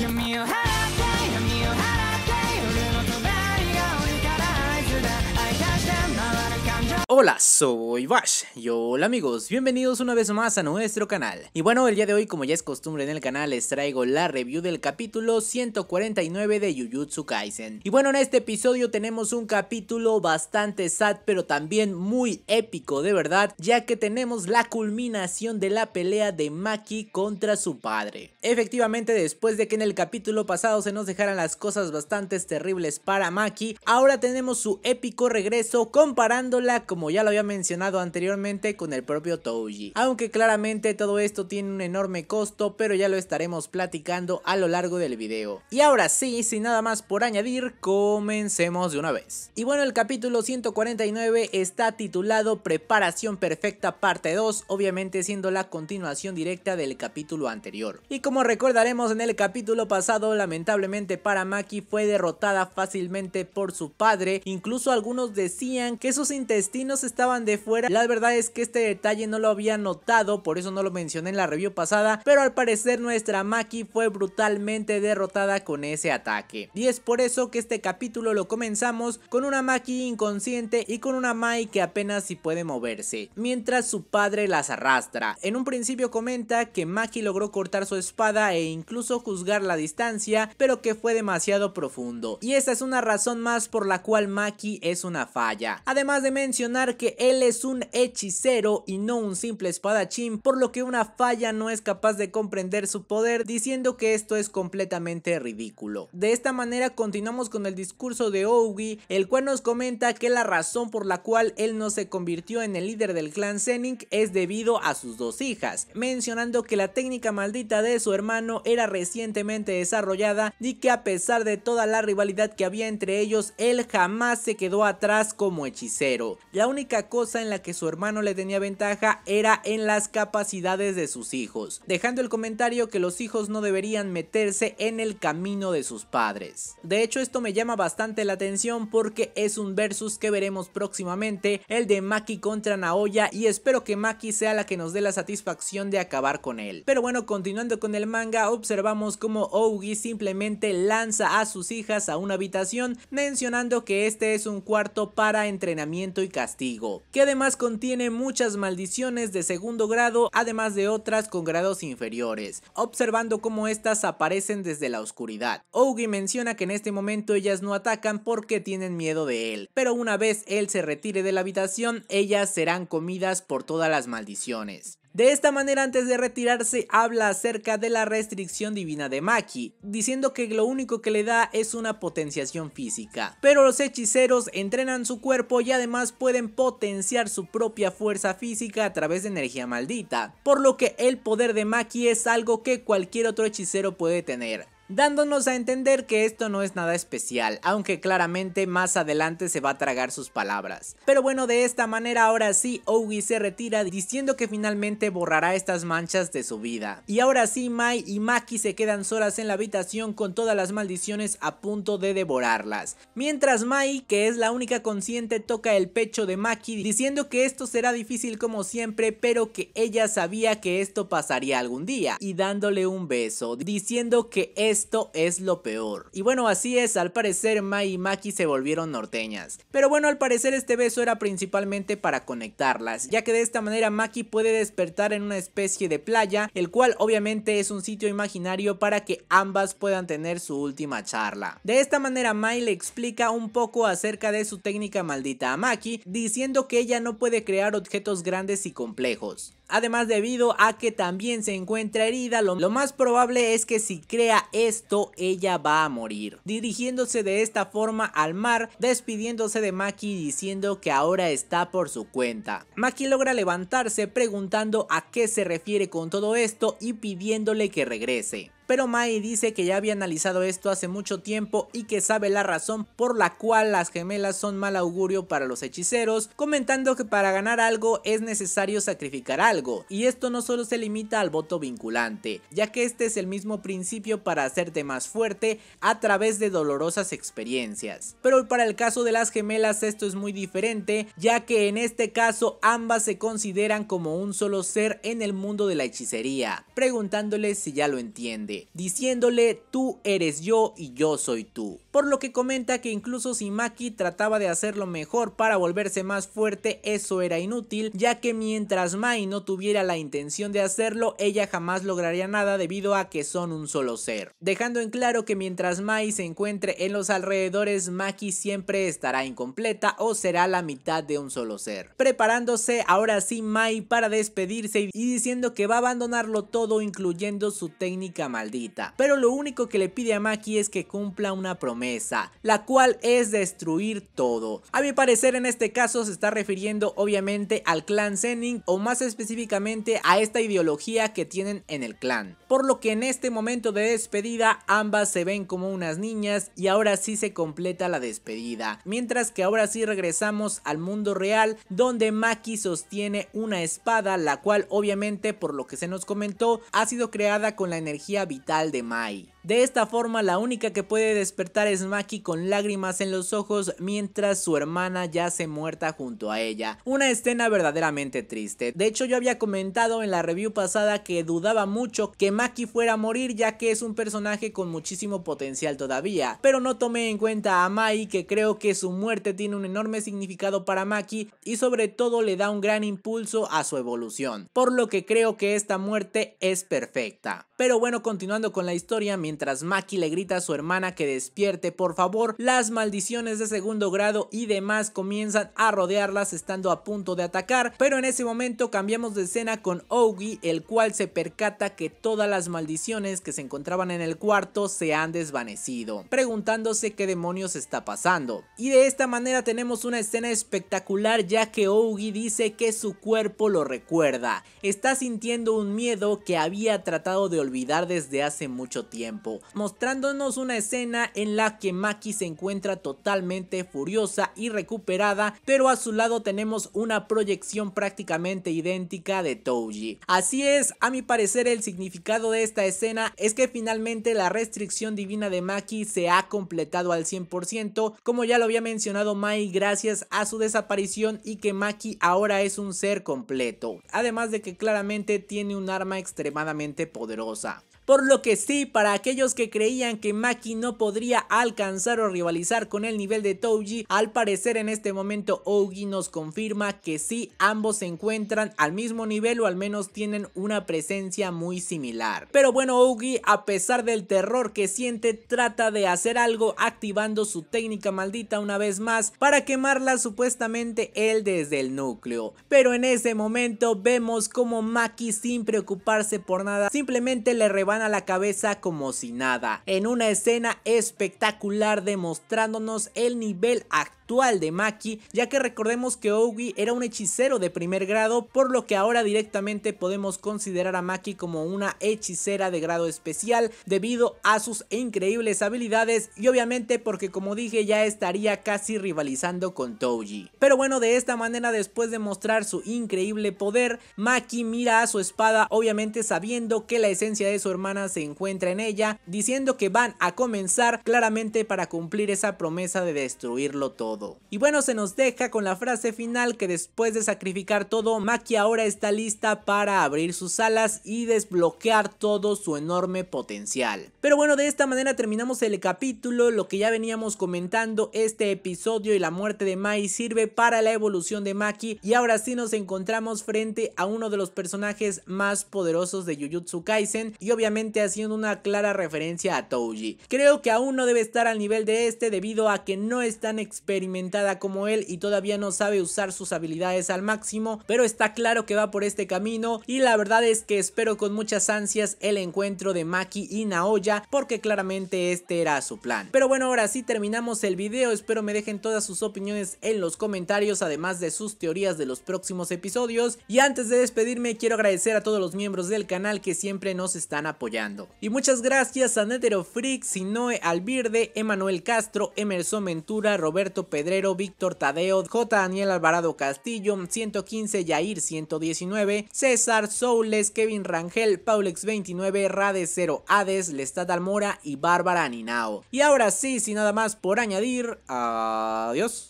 give me a hand. Hola, soy Bash y hola amigos, bienvenidos una vez más a nuestro canal. Y bueno, el día de hoy como ya es costumbre en el canal les traigo la review del capítulo 149 de Jujutsu Kaisen. Y bueno, en este episodio tenemos un capítulo bastante sad pero también muy épico de verdad, ya que tenemos la culminación de la pelea de Maki contra su padre. Efectivamente, después de que en el capítulo pasado se nos dejaran las cosas bastante terribles para Maki, ahora tenemos su épico regreso comparándola como ya lo había mencionado anteriormente con el propio Touji. Aunque claramente todo esto tiene un enorme costo, pero ya lo estaremos platicando a lo largo del video. Y ahora sí, sin nada más por añadir, comencemos de una vez. Y bueno, el capítulo 149 está titulado Preparación Perfecta Parte 2, obviamente siendo la continuación directa del capítulo anterior. Y como recordaremos en el capítulo pasado, lamentablemente para Maki fue derrotada fácilmente por su padre, incluso algunos decían que sus intestinos estaban de fuera. La verdad es que este detalle no lo había notado, por eso no lo mencioné en la review pasada, pero al parecer nuestra Maki fue brutalmente derrotada con ese ataque. Y es por eso que este capítulo lo comenzamos con una Maki inconsciente y con una Mai que apenas si puede moverse, mientras su padre las arrastra. En un principio comenta que Maki logró cortar su espada e incluso juzgar la distancia, pero que fue demasiado profundo. Y esa es una razón más por la cual Maki es una falla. Además de mencionar que él es un hechicero y no un simple espadachín, por lo que una falla no es capaz de comprender su poder, diciendo que esto es completamente ridículo. De esta manera continuamos con el discurso de Ougi, el cual nos comenta que la razón por la cual él no se convirtió en el líder del clan Zenik es debido a sus dos hijas, mencionando que la técnica maldita de su hermano era recientemente desarrollada y que a pesar de toda la rivalidad que había entre ellos, él jamás se quedó atrás como hechicero única cosa en la que su hermano le tenía ventaja era en las capacidades de sus hijos, dejando el comentario que los hijos no deberían meterse en el camino de sus padres. De hecho esto me llama bastante la atención porque es un versus que veremos próximamente, el de Maki contra Naoya y espero que Maki sea la que nos dé la satisfacción de acabar con él. Pero bueno, continuando con el manga, observamos cómo Ougi simplemente lanza a sus hijas a una habitación mencionando que este es un cuarto para entrenamiento y castigo que además contiene muchas maldiciones de segundo grado, además de otras con grados inferiores, observando cómo estas aparecen desde la oscuridad. Ougi menciona que en este momento ellas no atacan porque tienen miedo de él, pero una vez él se retire de la habitación, ellas serán comidas por todas las maldiciones. De esta manera, antes de retirarse, habla acerca de la restricción divina de Maki, diciendo que lo único que le da es una potenciación física. Pero los hechiceros entrenan su cuerpo y además pueden potenciar su propia fuerza física a través de energía maldita, por lo que el poder de Maki es algo que cualquier otro hechicero puede tener dándonos a entender que esto no es nada especial, aunque claramente más adelante se va a tragar sus palabras. Pero bueno, de esta manera ahora sí Ogi se retira diciendo que finalmente borrará estas manchas de su vida. Y ahora sí Mai y Maki se quedan solas en la habitación con todas las maldiciones a punto de devorarlas. Mientras Mai, que es la única consciente, toca el pecho de Maki diciendo que esto será difícil como siempre, pero que ella sabía que esto pasaría algún día y dándole un beso, diciendo que es esto es lo peor. Y bueno, así es, al parecer Mai y Maki se volvieron norteñas. Pero bueno, al parecer este beso era principalmente para conectarlas, ya que de esta manera Maki puede despertar en una especie de playa, el cual obviamente es un sitio imaginario para que ambas puedan tener su última charla. De esta manera Mai le explica un poco acerca de su técnica maldita a Maki, diciendo que ella no puede crear objetos grandes y complejos. Además, debido a que también se encuentra herida, lo, más probable es que si crea esto, ella va a morir. Dirigiéndose de esta forma al mar, despidiéndose de Maki diciendo que ahora está por su cuenta. Maki logra levantarse preguntando a qué se refiere con todo esto y pidiéndole que regrese pero Mai dice que ya había analizado esto hace mucho tiempo y que sabe la razón por la cual las gemelas son mal augurio para los hechiceros, comentando que para ganar algo es necesario sacrificar algo, y esto no solo se limita al voto vinculante, ya que este es el mismo principio para hacerte más fuerte a través de dolorosas experiencias. Pero para el caso de las gemelas esto es muy diferente, ya que en este caso ambas se consideran como un solo ser en el mundo de la hechicería, preguntándole si ya lo entiende diciéndole tú eres yo y yo soy tú por lo que comenta que incluso si Maki trataba de hacerlo mejor para volverse más fuerte, eso era inútil, ya que mientras Mai no tuviera la intención de hacerlo, ella jamás lograría nada debido a que son un solo ser. Dejando en claro que mientras Mai se encuentre en los alrededores, Maki siempre estará incompleta o será la mitad de un solo ser. Preparándose ahora sí Mai para despedirse y diciendo que va a abandonarlo todo incluyendo su técnica maldita. Pero lo único que le pide a Maki es que cumpla una promesa la cual es destruir todo. A mi parecer en este caso se está refiriendo obviamente al clan Zenin o más específicamente a esta ideología que tienen en el clan. Por lo que en este momento de despedida ambas se ven como unas niñas y ahora sí se completa la despedida. Mientras que ahora sí regresamos al mundo real donde Maki sostiene una espada la cual obviamente por lo que se nos comentó ha sido creada con la energía vital de Mai. De esta forma, la única que puede despertar es Maki con lágrimas en los ojos mientras su hermana ya se muerta junto a ella. Una escena verdaderamente triste. De hecho, yo había comentado en la review pasada que dudaba mucho que Maki fuera a morir ya que es un personaje con muchísimo potencial todavía. Pero no tomé en cuenta a Mai que creo que su muerte tiene un enorme significado para Maki y sobre todo le da un gran impulso a su evolución. Por lo que creo que esta muerte es perfecta. Pero bueno, continuando con la historia, mi mientras Maki le grita a su hermana que despierte por favor, las maldiciones de segundo grado y demás comienzan a rodearlas estando a punto de atacar, pero en ese momento cambiamos de escena con Ougi el cual se percata que todas las maldiciones que se encontraban en el cuarto se han desvanecido, preguntándose qué demonios está pasando. Y de esta manera tenemos una escena espectacular ya que Ougi dice que su cuerpo lo recuerda, está sintiendo un miedo que había tratado de olvidar desde hace mucho tiempo mostrándonos una escena en la que Maki se encuentra totalmente furiosa y recuperada, pero a su lado tenemos una proyección prácticamente idéntica de Touji. Así es, a mi parecer el significado de esta escena es que finalmente la restricción divina de Maki se ha completado al 100%, como ya lo había mencionado Mai gracias a su desaparición y que Maki ahora es un ser completo, además de que claramente tiene un arma extremadamente poderosa. Por lo que sí, para que ellos que creían que Maki no podría alcanzar o rivalizar con el nivel de Touji, al parecer en este momento Ougi nos confirma que sí, ambos se encuentran al mismo nivel o al menos tienen una presencia muy similar. Pero bueno, Ougi a pesar del terror que siente trata de hacer algo activando su técnica maldita una vez más para quemarla supuestamente él desde el núcleo. Pero en ese momento vemos como Maki sin preocuparse por nada simplemente le rebana la cabeza como en una escena espectacular demostrándonos el nivel actual de Maki, ya que recordemos que Ogi era un hechicero de primer grado, por lo que ahora directamente podemos considerar a Maki como una hechicera de grado especial debido a sus increíbles habilidades y obviamente porque como dije ya estaría casi rivalizando con Touji. Pero bueno, de esta manera después de mostrar su increíble poder, Maki mira a su espada obviamente sabiendo que la esencia de su hermana se encuentra en ella, diciendo que van a comenzar claramente para cumplir esa promesa de destruirlo todo. Y bueno, se nos deja con la frase final que después de sacrificar todo, Maki ahora está lista para abrir sus alas y desbloquear todo su enorme potencial. Pero bueno, de esta manera terminamos el capítulo, lo que ya veníamos comentando, este episodio y la muerte de Mai sirve para la evolución de Maki y ahora sí nos encontramos frente a uno de los personajes más poderosos de Jujutsu Kaisen y obviamente haciendo una clara referencia a Toji. Creo que aún no debe estar al nivel de este debido a que no están experimentando como él y todavía no sabe usar sus habilidades al máximo, pero está claro que va por este camino y la verdad es que espero con muchas ansias el encuentro de Maki y Naoya porque claramente este era su plan. Pero bueno, ahora sí terminamos el video, espero me dejen todas sus opiniones en los comentarios además de sus teorías de los próximos episodios y antes de despedirme quiero agradecer a todos los miembros del canal que siempre nos están apoyando. Y muchas gracias a Netero Freak, Sinoe Alvirde, Emanuel Castro, Emerson Ventura, Roberto Pedrero, Víctor Tadeo, J. Daniel Alvarado Castillo, 115 Yair 119, César Soules, Kevin Rangel, Paulex 29, Rade 0 Hades, Lestat Almora y Bárbara Ninao. Y ahora sí, sin nada más por añadir, adiós.